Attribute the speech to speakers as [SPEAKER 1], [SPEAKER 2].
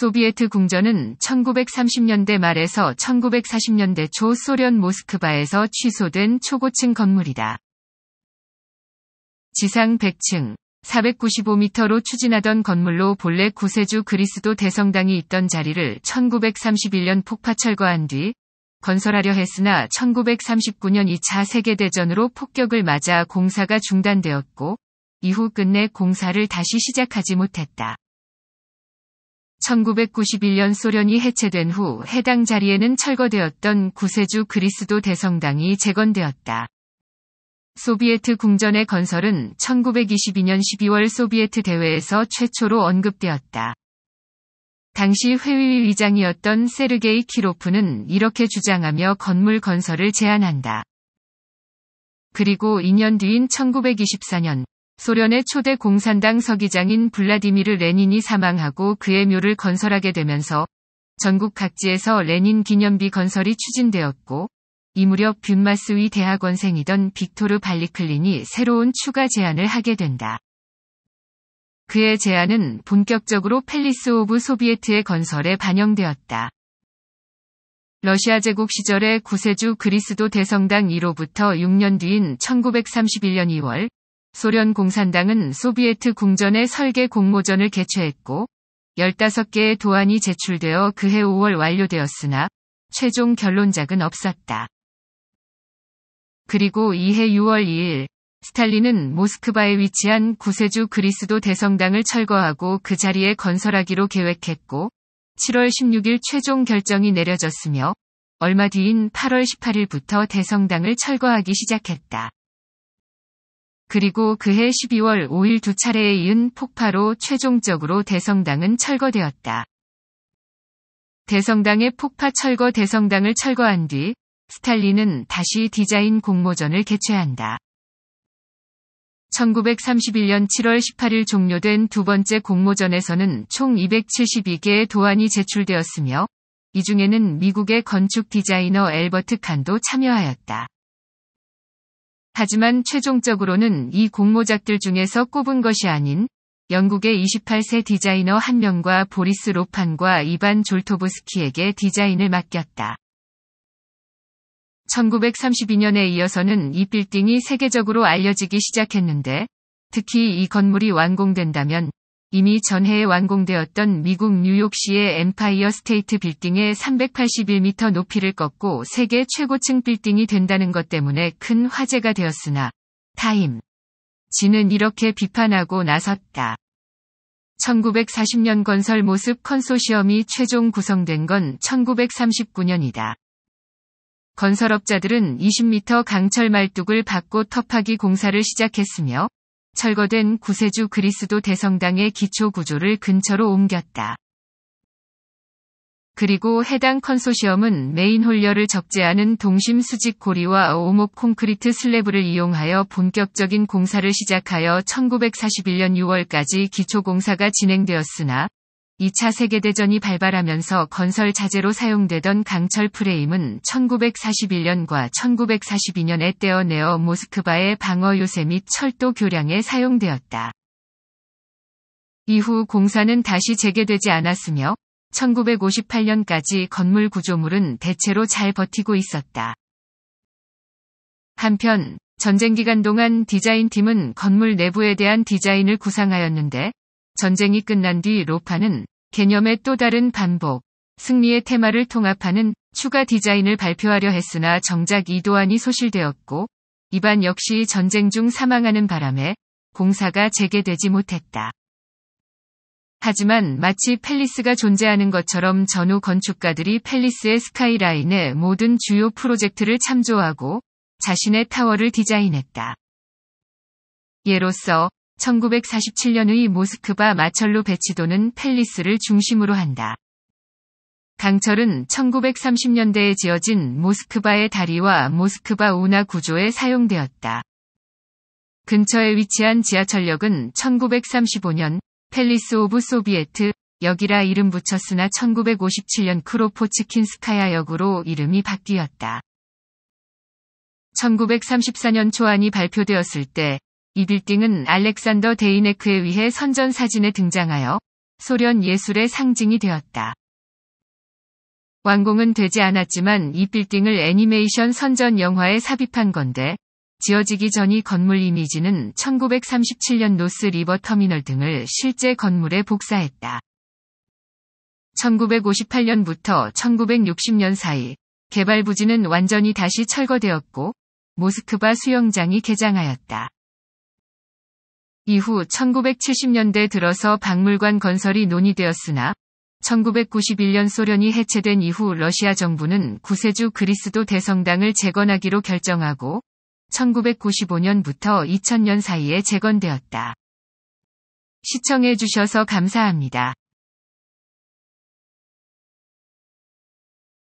[SPEAKER 1] 소비에트 궁전은 1930년대 말에서 1940년대 초 소련 모스크바에서 취소된 초고층 건물이다. 지상 100층, 495m로 추진하던 건물로 본래 구세주 그리스도 대성당이 있던 자리를 1931년 폭파 철거한 뒤 건설하려 했으나 1939년 2차 세계대전으로 폭격을 맞아 공사가 중단되었고 이후 끝내 공사를 다시 시작하지 못했다. 1991년 소련이 해체된 후 해당 자리에는 철거되었던 구세주 그리스도 대성당이 재건되었다. 소비에트 궁전의 건설은 1922년 12월 소비에트 대회에서 최초로 언급되었다. 당시 회의의 의장이었던 세르게이 키로프는 이렇게 주장하며 건물 건설을 제안한다. 그리고 2년 뒤인 1924년 소련의 초대 공산당 서기장인 블라디미르 레닌이 사망하고 그의 묘를 건설하게 되면서 전국 각지에서 레닌 기념비 건설이 추진되었고 이 무렵 뷰마스위 대학원생이던 빅토르 발리클린이 새로운 추가 제안을 하게 된다. 그의 제안은 본격적으로 펠리스 오브 소비에트의 건설에 반영되었다. 러시아 제국 시절의 구세주 그리스도 대성당 1호부터 6년 뒤인 1931년 2월 소련 공산당은 소비에트 궁전의 설계 공모전을 개최했고 15개의 도안이 제출되어 그해 5월 완료되었으나 최종 결론작은 없었다. 그리고 이해 6월 2일 스탈린은 모스크바에 위치한 구세주 그리스도 대성당을 철거하고 그 자리에 건설하기로 계획했고 7월 16일 최종 결정이 내려졌으며 얼마 뒤인 8월 18일부터 대성당을 철거하기 시작했다. 그리고 그해 12월 5일 두 차례에 이은 폭파로 최종적으로 대성당은 철거되었다. 대성당의 폭파 철거 대성당을 철거한 뒤 스탈린은 다시 디자인 공모전을 개최한다. 1931년 7월 18일 종료된 두 번째 공모전에서는 총 272개의 도안이 제출되었으며 이 중에는 미국의 건축 디자이너 엘버트 칸도 참여하였다. 하지만 최종적으로는 이 공모작들 중에서 꼽은 것이 아닌 영국의 28세 디자이너 한 명과 보리스 로판과 이반 졸토브스키에게 디자인을 맡겼다. 1932년에 이어서는 이 빌딩이 세계적으로 알려지기 시작했는데 특히 이 건물이 완공된다면 이미 전해 완공되었던 미국 뉴욕시의 엠파이어 스테이트 빌딩의 381m 높이를 꺾고 세계 최고층 빌딩이 된다는 것 때문에 큰 화제가 되었으나 타임 지는 이렇게 비판하고 나섰다. 1940년 건설 모습 컨소시엄이 최종 구성된 건 1939년이다. 건설업자들은 20m 강철 말뚝을 받고 터파기 공사를 시작했으며 철거된 구세주 그리스도 대성당의 기초 구조를 근처로 옮겼다. 그리고 해당 컨소시엄은 메인 홀려를 적재하는 동심 수직 고리와 오목 콘크리트 슬래브를 이용하여 본격적인 공사를 시작하여 1941년 6월까지 기초 공사가 진행되었으나 2차 세계대전이 발발하면서 건설 자재로 사용되던 강철 프레임은 1941년과 1942년에 떼어내어 모스크바의 방어 요새 및 철도 교량에 사용되었다. 이후 공사는 다시 재개되지 않았으며 1958년까지 건물 구조물은 대체로 잘 버티고 있었다. 한편 전쟁 기간 동안 디자인팀은 건물 내부에 대한 디자인을 구상하였는데 전쟁이 끝난 뒤 로파는 개념의 또 다른 반복, 승리의 테마를 통합하는 추가 디자인을 발표하려 했으나 정작 이도안이 소실되었고 이반 역시 전쟁 중 사망하는 바람에 공사가 재개되지 못했다. 하지만 마치 팰리스가 존재하는 것처럼 전후 건축가들이 팰리스의 스카이라인의 모든 주요 프로젝트를 참조하고 자신의 타워를 디자인했다. 예로서 1947년의 모스크바 마철로 배치도는 팰리스를 중심으로 한다. 강철은 1930년대에 지어진 모스크바의 다리와 모스크바 운하 구조에 사용되었다. 근처에 위치한 지하철역은 1935년 펠리스 오브 소비에트 역이라 이름 붙였으나 1957년 크로포츠킨스카야 역으로 이름이 바뀌었다. 1934년 초안이 발표되었을 때이 빌딩은 알렉산더 데이네크에 의해 선전 사진에 등장하여 소련 예술의 상징이 되었다. 완공은 되지 않았지만 이 빌딩을 애니메이션 선전 영화에 삽입한 건데 지어지기 전이 건물 이미지는 1937년 노스 리버 터미널 등을 실제 건물에 복사했다. 1958년부터 1960년 사이 개발 부지는 완전히 다시 철거되었고 모스크바 수영장이 개장하였다. 이후 1970년대 들어서 박물관 건설이 논의되었으나 1991년 소련이 해체된 이후 러시아 정부는 구세주 그리스도 대성당을 재건하기로 결정하고 1995년부터 2000년 사이에 재건되었다. 시청해주셔서 감사합니다.